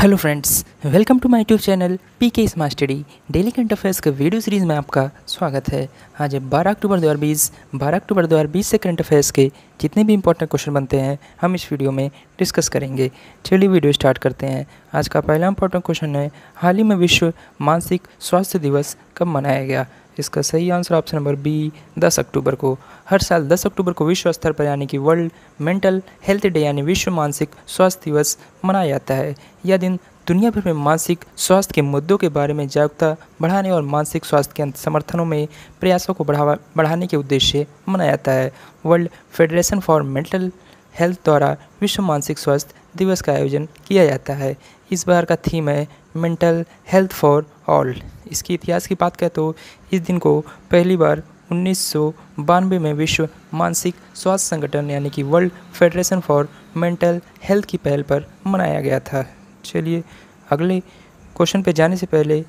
hello friends welcome to my YouTube channel P K smart study daily current affairs के video series में आपका स्वागत है आज बारह अक्टूबर 2020 बारह अक्टूबर 2020 से करंट अफेयर्स के जितने भी इंपॉर्टेंट क्वेश्चन बनते हैं हम इस वीडियो में डिस्कस करेंगे चलिए वीडियो स्टार्ट करते हैं आज का पहला इंपॉर्टेंट क्वेश्चन है हाल ही में विश्व मानसिक स्वास्थ्य दिवस कब मनाया गया इसका सही आंसर ऑप्शन नंबर बी 10 अक्टूबर को हर साल 10 अक्टूबर को विश्व स्तर पर यानी कि वर्ल्ड मेंटल हेल्थ डे यानी विश्व मानसिक स्वास्थ्य दिवस मनाया जाता है यह दिन दुनिया भर में मानसिक स्वास्थ्य के मुद्दों के बारे में जागरूकता बढ़ाने और मानसिक स्वास्थ्य के समर्थनों में प्रयासों को बढ़ावा बढ़ाने के उद्देश्य मनाया जाता है World Federation for Mental Health द्वारा विश्व मानसिक स्वास्थ्य दिवस का आयोजन किया जाता है इस बार का थीम है मेंटल हेल्थ फॉर ऑल इसके इतिहास की बात करें तो इस दिन को पहली बार उन्नीस में विश्व मानसिक स्वास्थ्य संगठन यानी कि World Federation for Mental Health की पहल पर मनाया गया था चलिए अगले क्वेश्चन पे जाने से पहले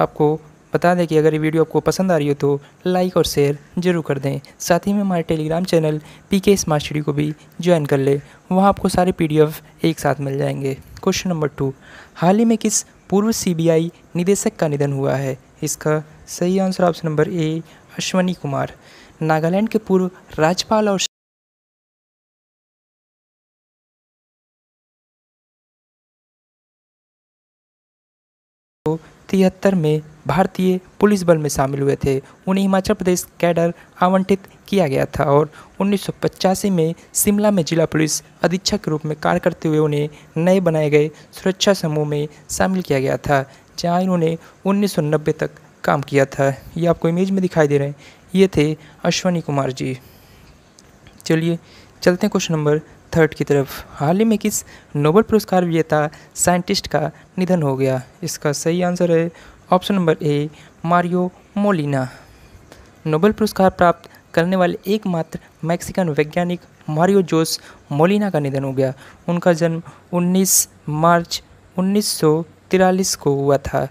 आपको बता दें कि अगर ये वीडियो आपको पसंद आ रही हो तो लाइक और शेयर जरूर कर दें साथ ही में हमारे Telegram channel P K smart को भी ज्वाइन कर लें वहाँ आपको सारे पी एक साथ मिल जाएंगे क्वेश्चन नंबर टू हाल ही में किस पूर्व सीबीआई निदेशक का निधन हुआ है इसका सही answer option number A Ashwani Kumar Nagaland के पूर्व राज्यपाल और तो तिहत्तर में भारतीय पुलिस बल में शामिल हुए थे उन्हें हिमाचल प्रदेश कैडर आवंटित किया गया था और उन्नीस में शिमला में जिला पुलिस अधीक्षक के रूप में कार्य करते हुए उन्हें नए बनाए गए सुरक्षा समूह में शामिल किया गया था जहां इन्होंने 1990 तक काम किया था ये आपको इमेज में दिखाई दे रहे हैं ये थे अश्वनी कुमार जी चलिए चलते हैं क्वेश्चन नंबर थर्ड की तरफ हाल ही में किस नोबल पुरस्कार विजेता साइंटिस्ट का निधन हो गया इसका सही आंसर है option number A Mario Molina Nobel पुरस्कार प्राप्त करने वाले एकमात्र मैक्सिकन वैज्ञानिक मारियो जोस मोलिना का निधन हो गया उनका जन्म 19 मार्च उन्नीस को हुआ था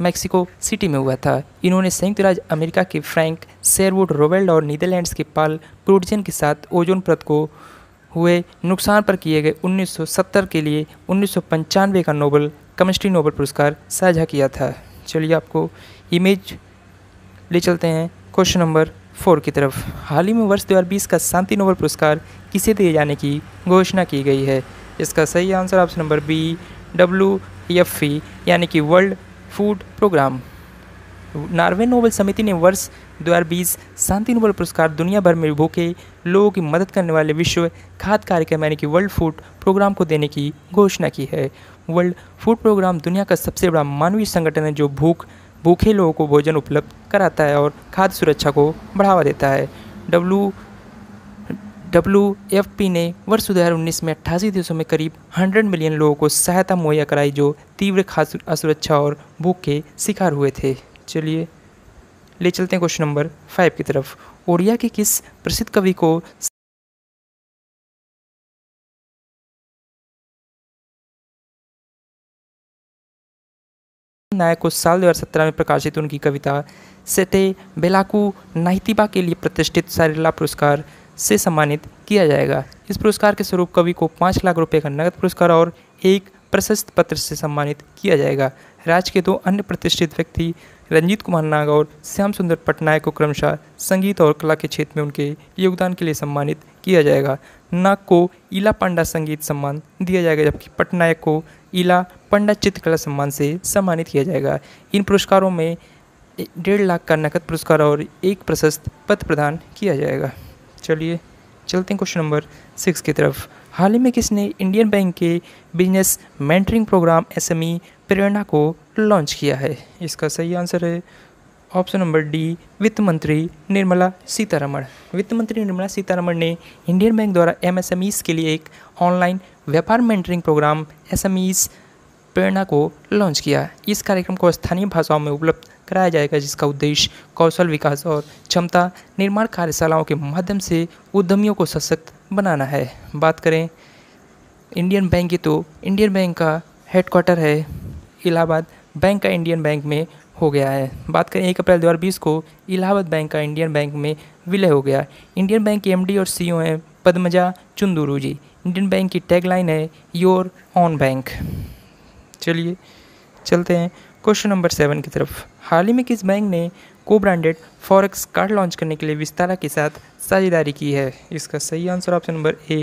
मैक्सिको सिटी में हुआ था इन्होंने संयुक्त राज्य अमेरिका के फ्रैंक सेरवुड रोवेल्ड और नीदरलैंड्स के पाल प्रोटजन के साथ ओजोन प्रत को हुए नुकसान पर किए गए 1970 के लिए उन्नीस का नोबल केमिस्ट्री नोबल पुरस्कार साझा किया था चलिए आपको इमेज ले चलते हैं क्वेश्चन नंबर फोर की तरफ हाल ही में वर्ष 2020 का शांति नोबल पुरस्कार किसे दिए जाने की घोषणा की गई है इसका सही answer option number B W F यानी कि world food programme Norway Nobel समिति ने वर्ष 2020 शांति नोबल पुरस्कार दुनिया भर में भूखे लोगों की मदद करने वाले विश्व खाद्य कार्यक्रम यानी कि वर्ल्ड फूड प्रोग्राम को देने की घोषणा की है वर्ल्ड फूड प्रोग्राम दुनिया का सबसे बड़ा मानवीय संगठन है जो भूख भूखे लोगों को भोजन उपलब्ध कराता है और खाद्य सुरक्षा को बढ़ावा देता है डब्ल्यू डब्ल्यू एफ पी ने वर्ष दो हज़ार उन्नीस में अट्ठासी देशों में करीब 100 मिलियन लोगों को सहायता मुहैया कराई जो तीव्र खाद्य असुरक्षा और भूख के शिकार हुए थे चलिए ले चलते हैं क्वेश्चन नंबर फाइव की तरफ ओडिया के किस प्रसिद्ध कवि को नायक को साल दो हज़ार सत्रह में प्रकाशित उनकी कविता सेते बेलाकू नाहितिबा के लिए प्रतिष्ठित सारेला पुरस्कार से सम्मानित किया जाएगा इस पुरस्कार के स्वरूप कवि को पाँच लाख रुपए का नगद पुरस्कार और एक प्रशस्त पत्र से सम्मानित किया जाएगा राज्य के दो अन्य प्रतिष्ठित व्यक्ति रंजीत कुमार नाग और श्याम सुंदर पटनायक को क्रमशः संगीत और कला के क्षेत्र में उनके योगदान के लिए सम्मानित किया जाएगा नाग को इला पांडा संगीत सम्मान दिया जाएगा जबकि पटनायक को इला पांडा चित्रकला सम्मान से सम्मानित किया जाएगा इन पुरस्कारों में डेढ़ लाख का नकद पुरस्कार और एक प्रशस्त पद प्रदान किया जाएगा चलिए चलते हैं क्वेश्चन नंबर सिक्स की तरफ हाल ही में किसने इंडियन बैंक के business mentoring programme SME Prerna को लॉन्च किया है इसका सही आंसर है ऑप्शन नंबर डी वित्त मंत्री निर्मला सीतारमण वित्त मंत्री निर्मला सीतारमण ने इंडियन बैंक द्वारा एम के लिए एक ऑनलाइन व्यापार मेंटरिंग प्रोग्राम एसएमईज प्रेरणा को लॉन्च किया इस कार्यक्रम को स्थानीय भाषाओं में उपलब्ध कराया जाएगा जिसका उद्देश्य कौशल विकास और क्षमता निर्माण कार्यशालाओं के माध्यम से उद्यमियों को सशक्त बनाना है बात करें इंडियन बैंक की तो इंडियन बैंक का हेडक्वार्टर है इलाहाबाद बैंक का इंडियन बैंक में हो गया है बात करें एक अप्रैल दो को इलाहाबाद बैंक का इंडियन बैंक में विलय हो गया इंडियन बैंक के एमडी और सीईओ e हैं पद्मजा चुंदुरू जी इंडियन बैंक की टैगलाइन है योर ऑन बैंक चलिए चलते हैं क्वेश्चन नंबर सेवन की तरफ हाल ही में किस बैंक ने को ब्रांडेड फॉरेक्स कार्ड लॉन्च करने के लिए विस्तारा के साथ साझेदारी की है इसका सही answer option number A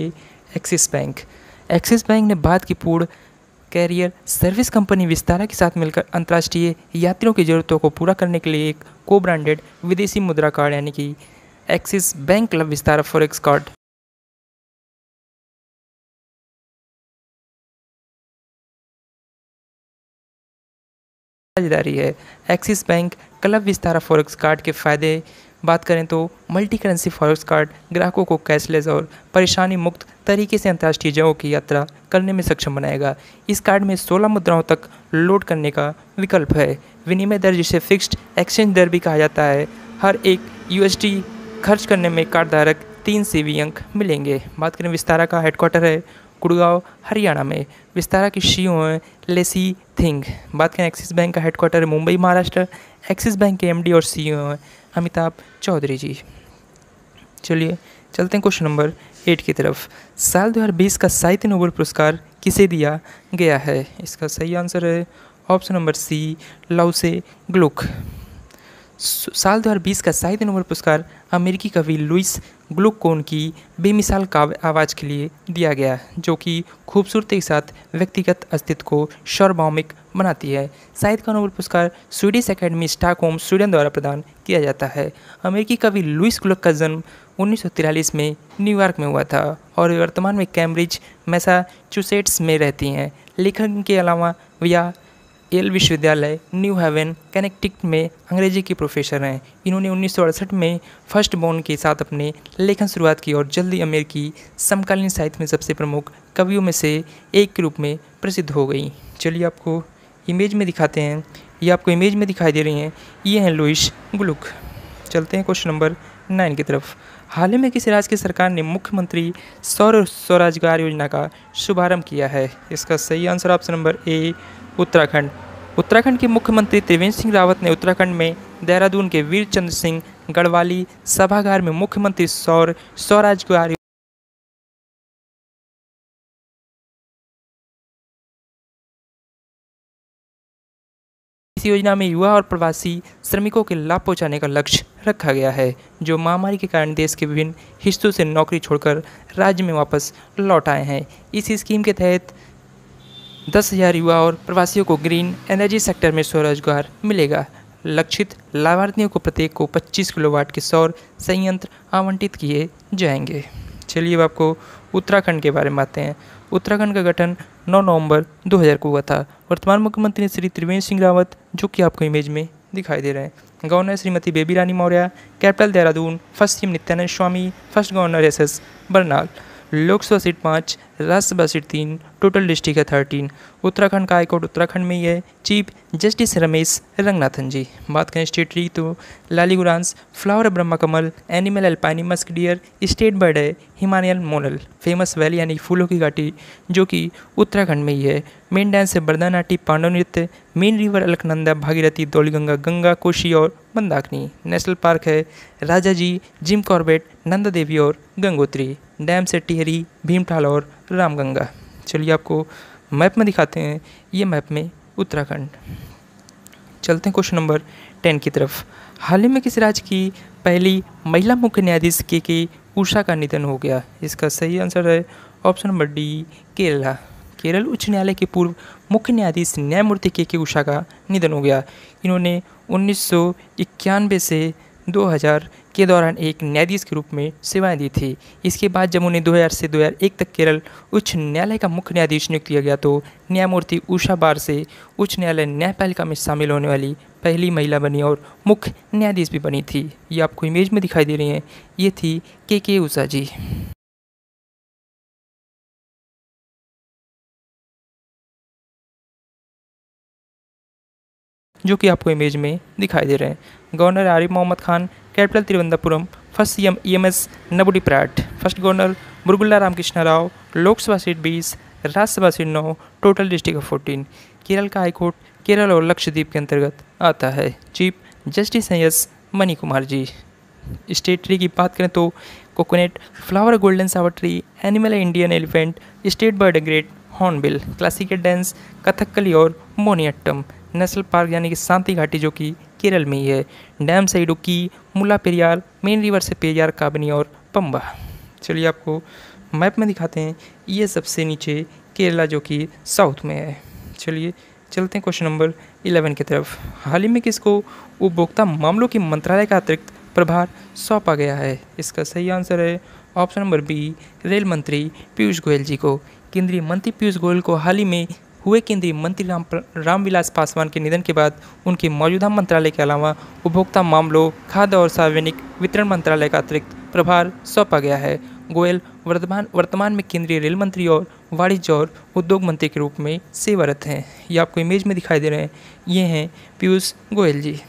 Axis Bank Axis Bank ने भारत की पूर्ण कैरियर सर्विस कंपनी विस्तारा के साथ मिलकर अंतर्राष्ट्रीय यात्रियों की ज़रूरतों को पूरा करने के लिए एक को ब्रांडेड विदेशी मुद्रा कार्ड यानी कि Axis Bank Club Vistara forex card साझेदारी है Axis Bank Club Vistara forex card के फायदे बात करें तो मल्टी करेंसी फॉरेक्स कार्ड ग्राहकों को कैशलेस और परेशानी मुक्त तरीके से अंतर्राष्ट्रीय जगहों की यात्रा करने में सक्षम बनाएगा इस कार्ड में 16 मुद्राओं तक लोड करने का विकल्प है विनिमय दर जिसे फिक्स्ड एक्सचेंज दर भी कहा जाता है हर एक यूएसडी खर्च करने में कार्ड धारक तीन भी अंक मिलेंगे बात करें विस्तारा का हेडक्वार्टर है गुड़गांव हरियाणा में विस्तारा की सी हैं लेसी थिंग बात करें एक्सिस बैंक का headquarter Mumbai Maharashtra Axis Bank के एमडी और सीईओ e हैं अमिताभ चौधरी जी चलिए चलते हैं क्वेश्चन नंबर एट की तरफ साल 2020 का साहित्य नोबल पुरस्कार किसे दिया गया है इसका सही आंसर है ऑप्शन नंबर सी लाउसे ग्लुक साल 2020 का साहित्य नोबल पुरस्कार अमेरिकी कवि लुइस ग्लुकोन की बेमिसाल काव्य आवाज़ के लिए दिया गया जो कि खूबसूरती के साथ व्यक्तिगत अस्तित्व को शर्वभौमिक बनाती है साहित्य का नोबल पुरस्कार स्वीडिश एकेडमी स्टॉकहोम स्वीडन द्वारा प्रदान किया जाता है अमेरिकी कवि लुइस ग्लुक का जन्म उन्नीस में न्यूयॉर्क में हुआ था और वर्तमान में कैम्ब्रिज मैसाचुसेट्स में रहती हैं लेखन के अलावा वह एल विश्वविद्यालय न्यू हेवन कनेक्टिक में अंग्रेजी के प्रोफेसर हैं इन्होंने उन्नीस में फर्स्ट बॉर्न के साथ अपने लेखन शुरुआत की और जल्दी अमेरिकी समकालीन साहित्य में सबसे प्रमुख कवियों में से एक के रूप में प्रसिद्ध हो गई चलिए आपको इमेज में दिखाते हैं ये आपको इमेज में दिखाई दे रही हैं ये हैं लुइस गुलुक चलते हैं क्वेश्चन नंबर नाइन की तरफ हाल ही में किस राज्य की सरकार ने मुख्यमंत्री सौर स्वरोजगार योजना का शुभारंभ किया है इसका सही answer option number A Uttarakhand Uttarakhand के मुख्यमंत्री त्रिवेंद्र सिंह रावत ने उत्तराखंड में देहरादून के वीरचंद्र सिंह गढ़वाली सभागार में मुख्यमंत्री सौर स्वराज इस योजना में युवा और प्रवासी श्रमिकों के लाभ पहुंचाने का लक्ष्य रखा गया है जो महामारी के कारण देश के विभिन्न हिस्सों से नौकरी छोड़कर राज्य में वापस लौट आए हैं इस स्कीम के तहत दस हज़ार युवा और प्रवासियों को ग्रीन एनर्जी सेक्टर में स्वरोजगार मिलेगा लक्षित लाभार्थियों को प्रत्येक को 25 किलोवाट के सौर संयंत्र आवंटित किए जाएंगे चलिए अब आपको उत्तराखंड के बारे में आते हैं उत्तराखंड का गठन 9 नवंबर 2000 को हुआ था वर्तमान मुख्यमंत्री श्री त्रिवेंद्र सिंह रावत जो कि आपको इमेज में दिखाई दे रहे हैं governor Shrimati Baby Rani Maurya capital Dehradun first CM Nityanand Swami first governor S S Barnala Lok Sabha seat पाँच राज्य बजट तीन टोटल डिस्ट्रिक्ट है थर्टीन उत्तराखंड का हाईकोर्ट उत्तराखंड में ही है चीफ जस्टिस रमेश रंगनाथन जी बात करें स्टेट ट्री तो लाली गुरांस flower Brahma Kamal animal alpine musk deer state bird है हिमालयन मोनल फेमस वैली यानी फूलों की घाटी जो कि उत्तराखंड में ही है मेन डांस है बरदानाटी पांडव नृत्य मेन रिवर अलकनंदा भागीरथी दौली गंगा कोशी और मंदाकिनी नेशनल पार्क है राजा जी जिम कॉर्बेट नंदा देवी और गंगोत्री डैम से टिहरी भीमठाल और रामगंगा चलिए आपको मैप में दिखाते हैं ये मैप में उत्तराखंड चलते हैं क्वेश्चन नंबर टेन की तरफ हाल ही में किस राज्य की पहली महिला मुख्य न्यायाधीश के के उषा का निधन हो गया इसका सही आंसर है option number D Kerala Kerala उच्च न्यायालय के पूर्व मुख्य न्यायाधीश न्यायमूर्ति के के उषा का निधन हो गया इन्होंने उन्नीस से 2000 के दौरान एक न्यायाधीश के रूप में सेवाएं दी थी इसके बाद जब उन्हें 2000 से 2001 तक केरल उच्च न्यायालय का मुख्य न्यायाधीश नियुक्त किया गया तो न्यायमूर्ति उषा बार से उच्च न्यायालय न्यायपालिका में शामिल होने वाली पहली महिला बनी और मुख्य न्यायाधीश भी बनी थी ये आपको इमेज में दिखाई दे रही हैं ये थी के के उषा जी जो कि आपको इमेज में दिखाई दे रहे हैं governor Arif Mohammad Khan capital Thiruvananthapuram first C M E M S Namboodiripad first governor Burgula Ramakrishna Rao Lok Sabha seat बीस राज्यसभा सीट नौ total district of fourteen Kerala का हाईकोर्ट केरल और लक्षद्वीप के अंतर्गत आता है चीफ जस्टिस हैं S Mani Kumar ji state tree की बात करें तो coconut flower golden shower tree animal Indian elephant state bird great hornbill classical dance Kathakali और मोनियट्टम नेशनल पार्क यानी कि शांति घाटी जो कि केरल में ही है डैम से इडुक्की मुला पेरियार मेन रिवर से पेरियार काबनी और पम्बा चलिए आपको मैप में दिखाते हैं ये सबसे नीचे केरला जो कि साउथ में है चलिए चलते हैं क्वेश्चन नंबर इलेवन की तरफ हाल ही में किसको उपभोक्ता मामलों के मंत्रालय का अतिरिक्त प्रभार सौंपा गया है इसका सही आंसर है ऑप्शन नंबर बी रेल मंत्री पीयूष गोयल जी को केंद्रीय मंत्री पीयूष गोयल को हाल ही में हुए केंद्रीय मंत्री राम रामविलास पासवान के निधन के बाद उनके मौजूदा मंत्रालय के अलावा उपभोक्ता मामलों खाद्य और सार्वजनिक वितरण मंत्रालय का अतिरिक्त प्रभार सौंपा गया है गोयल वर्तमान वर्तमान में केंद्रीय रेल मंत्री और वाणिज्य और उद्योग मंत्री के रूप में सेवारत हैं ये आपको इमेज में दिखाई दे रहे हैं ये हैं पीयूष गोयल जी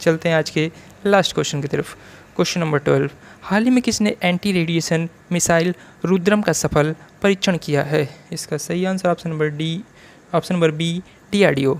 चलते हैं आज के लास्ट क्वेश्चन की तरफ क्वेश्चन नंबर ट्वेल्व हाल ही में किसने एंटी रेडिएशन मिसाइल रुद्रम का सफल परीक्षण किया है इसका सही answer option number D option number B DRDO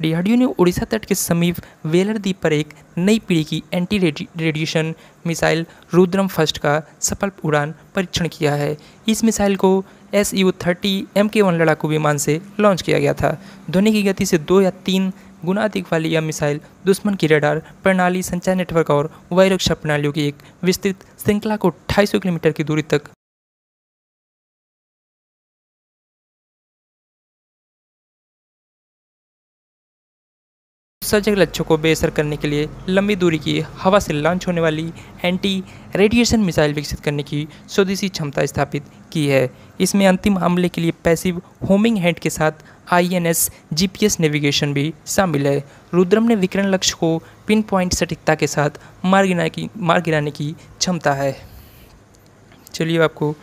DRDO ने उड़ीसा तट के समीप वेलर द्वीप पर एक नई पीढ़ी की anti radiation missile Rudram first का सफल उड़ान परीक्षण किया है इस मिसाइल को S U thirty M K one लड़ाकू विमान से लॉन्च किया गया था ध्वनि की गति से दो या तीन गुणाधिक वाली यह मिसाइल दुश्मन की रडार प्रणाली संचार नेटवर्क और वायुरक्षा प्रणालियों की एक विस्तृत श्रृंखला को 250 किलोमीटर की दूरी तक सजग लक्ष्यों को बेअसर करने के लिए लंबी दूरी की हवा से लॉन्च होने वाली एंटी रेडिएशन मिसाइल विकसित करने की स्वदेशी क्षमता स्थापित की है इसमें अंतिम हमले के लिए पैसिव होमिंग हैंड के साथ आईएनएस जीपीएस नेविगेशन भी शामिल है रुद्रम ने विकरण लक्ष्य को पिन पॉइंट सटीकता के साथ मार गिराने की मार गिराने की क्षमता है चलिए आपको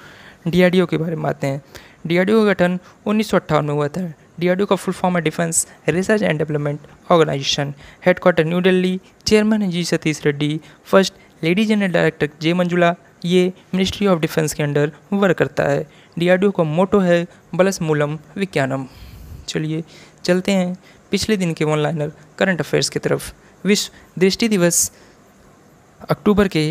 डीआरडीओ के बारे में आते हैं डीआरडीओ का गठन उन्नीस में हुआ था डीआरडीओ का फुल फॉर्म है defence research and development organisation headquarter New Delhi chairman है G Satish Reddy first lady general director J Manjula ये मिनिस्ट्री ऑफ डिफेंस के अंडर वर्क करता है डीआरडीओ का मोटो है बलस मूलम विज्ञानम चलिए चलते हैं पिछले दिन के ऑनलाइनर करंट अफेयर्स की तरफ विश्व दृष्टि दिवस अक्टूबर के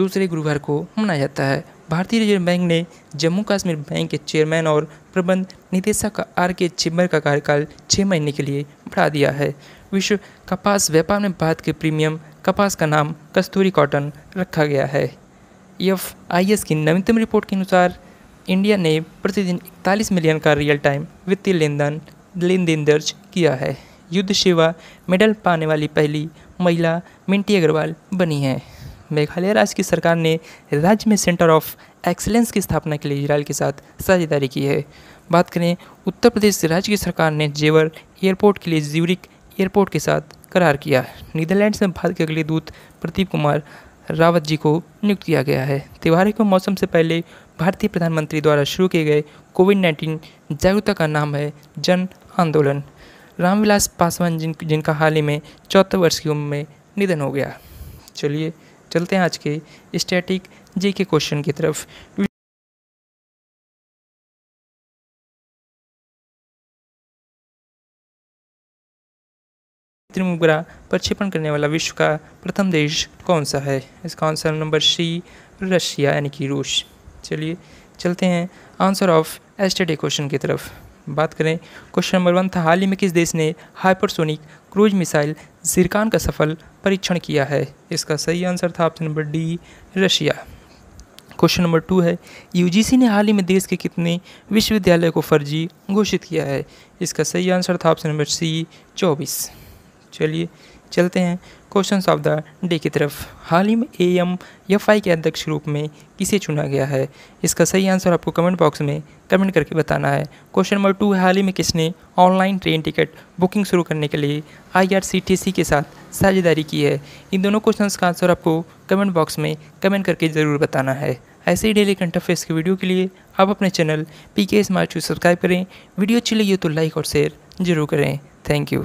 दूसरे गुरुवार को मनाया जाता है भारतीय रिजर्व बैंक ने जम्मू कश्मीर बैंक के चेयरमैन और प्रबंध निदेशक आर के चिम्बर का कार्यकाल छः महीने के लिए बढ़ा दिया है विश्व कपास व्यापार में भारत के प्रीमियम कपास का नाम कस्तूरी कॉटन रखा गया है एफ आई एस की नवीनतम रिपोर्ट के अनुसार इंडिया ने प्रतिदिन इकतालीस मिलियन का रियल टाइम वित्तीय लेन देन लेन देन दर्ज किया है युद्ध सेवा मेडल पाने वाली पहली महिला मिंटी अग्रवाल बनी है मेघालय राज्य की सरकार ने राज्य में सेंटर ऑफ एक्सलेंस की स्थापना के लिए इजराइल के साथ साझेदारी की है बात करें उत्तर प्रदेश राज्य की सरकार ने जेवर एयरपोर्ट के लिए ज्यूरिक एयरपोर्ट के साथ करार किया नीदरलैंड्स में भारत के अगले दूत प्रदीप कुमार रावत जी को नियुक्त किया गया है तिवारी को मौसम से पहले भारतीय प्रधानमंत्री द्वारा शुरू किए गए कोविड नाइन्टीन जागरूकता का नाम है जन आंदोलन रामविलास पासवान जिन जिनका हाल ही में चौथे वर्ष की उम्र में निधन हो गया चलिए चलते हैं आज के स्टैटिक जी के क्वेश्चन की तरफ कृत्रिम उपग्रह प्रक्षेपण करने वाला विश्व का प्रथम देश कौन सा है इसका आंसर नंबर सी रशिया यानी कि रूस चलिए चलते हैं आंसर ऑफ एस्टेडे क्वेश्चन की तरफ बात करें क्वेश्चन नंबर वन था हाल ही में किस देश ने हाइपरसोनिक क्रूज मिसाइल जिरकान का सफल परीक्षण किया है इसका सही आंसर था option number D Russia question number two है यूजीसी ने हाल ही में देश के कितने विश्वविद्यालय को फर्जी घोषित किया है इसका सही आंसर था ऑप्शन नंबर सी चौबीस चलिए चलते हैं क्वेश्चन ऑफ द डे की तरफ हाल ही में ए एम एफ आई के अध्यक्ष रूप में किसे चुना गया है इसका सही आंसर आपको कमेंट बॉक्स में कमेंट करके बताना है क्वेश्चन नंबर टू है हाल ही में किसने ऑनलाइन ट्रेन टिकट बुकिंग शुरू करने के लिए I R C T C के साथ साझेदारी की है इन दोनों क्वेश्चन का आंसर आपको कमेंट बॉक्स में कमेंट करके ज़रूर बताना है ऐसे ही डेली कंट अफेयर्स की वीडियो के लिए आप अपने channel P K smart subscribe करें वीडियो अच्छी लगी हो तो लाइक और शेयर जरूर करें थैंक यू